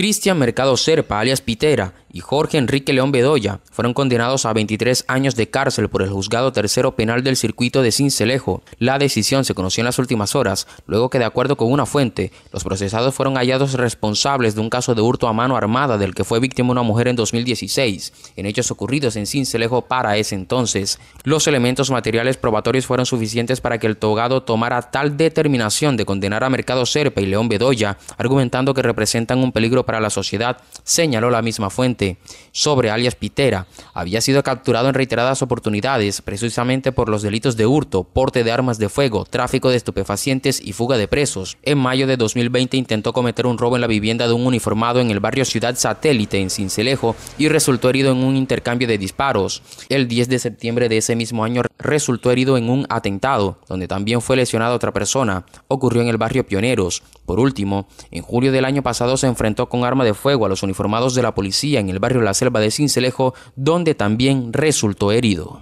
Cristian Mercado Serpa, alias Pitera, y Jorge Enrique León Bedoya fueron condenados a 23 años de cárcel por el juzgado tercero penal del circuito de Cincelejo. La decisión se conoció en las últimas horas, luego que de acuerdo con una fuente, los procesados fueron hallados responsables de un caso de hurto a mano armada del que fue víctima una mujer en 2016, en hechos ocurridos en Cincelejo para ese entonces. Los elementos materiales probatorios fueron suficientes para que el togado tomara tal determinación de condenar a Mercado Serpa y León Bedoya, argumentando que representan un peligro para la sociedad, señaló la misma fuente sobre alias Pitera había sido capturado en reiteradas oportunidades precisamente por los delitos de hurto, porte de armas de fuego, tráfico de estupefacientes y fuga de presos. En mayo de 2020 intentó cometer un robo en la vivienda de un uniformado en el barrio Ciudad Satélite en Cincelejo y resultó herido en un intercambio de disparos. El 10 de septiembre de ese mismo año resultó herido en un atentado, donde también fue lesionada otra persona. Ocurrió en el barrio Pioneros. Por último, en julio del año pasado se enfrentó con arma de fuego a los uniformados de la policía en el barrio La Selva de Cincelejo, donde también resultó herido.